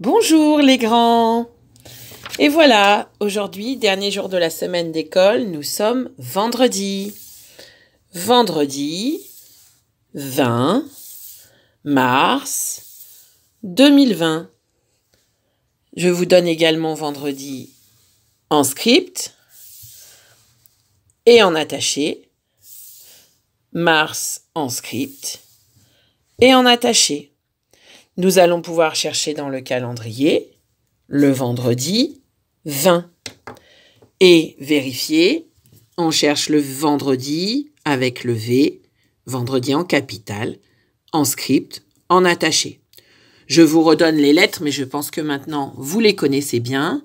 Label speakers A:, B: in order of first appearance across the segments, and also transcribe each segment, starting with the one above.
A: Bonjour les grands Et voilà, aujourd'hui, dernier jour de la semaine d'école, nous sommes vendredi. Vendredi 20 mars 2020. Je vous donne également vendredi en script et en attaché. Mars en script et en attaché. Nous allons pouvoir chercher dans le calendrier le vendredi 20 et vérifier. On cherche le vendredi avec le V, vendredi en capital, en script, en attaché. Je vous redonne les lettres, mais je pense que maintenant vous les connaissez bien.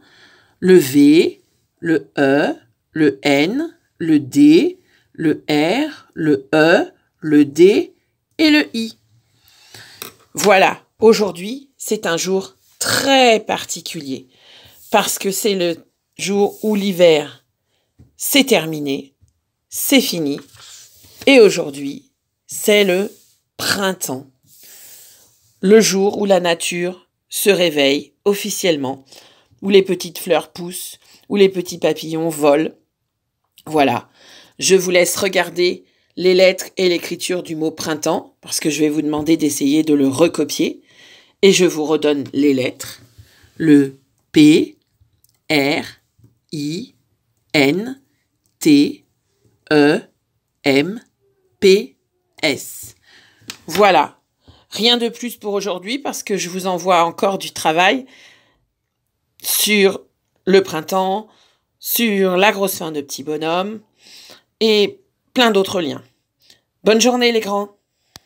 A: Le V, le E, le N, le D, le R, le E, le D et le I. Voilà, Aujourd'hui, c'est un jour très particulier parce que c'est le jour où l'hiver s'est terminé, c'est fini, et aujourd'hui, c'est le printemps, le jour où la nature se réveille officiellement, où les petites fleurs poussent, où les petits papillons volent. Voilà, je vous laisse regarder les lettres et l'écriture du mot printemps, parce que je vais vous demander d'essayer de le recopier et je vous redonne les lettres. Le P, R, I, N, T, E, M, P, S. Voilà. Rien de plus pour aujourd'hui parce que je vous envoie encore du travail sur le printemps, sur la grosse fin de petit bonhomme et plein d'autres liens. Bonne journée les grands